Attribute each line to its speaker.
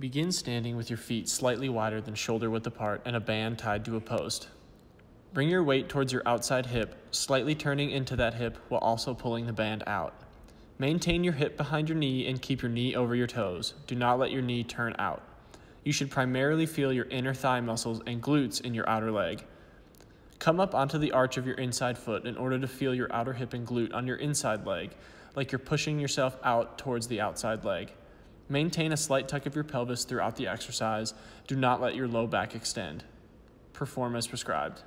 Speaker 1: Begin standing with your feet slightly wider than shoulder width apart and a band tied to a post. Bring your weight towards your outside hip, slightly turning into that hip while also pulling the band out. Maintain your hip behind your knee and keep your knee over your toes. Do not let your knee turn out. You should primarily feel your inner thigh muscles and glutes in your outer leg. Come up onto the arch of your inside foot in order to feel your outer hip and glute on your inside leg, like you're pushing yourself out towards the outside leg. Maintain a slight tuck of your pelvis throughout the exercise. Do not let your low back extend. Perform as prescribed.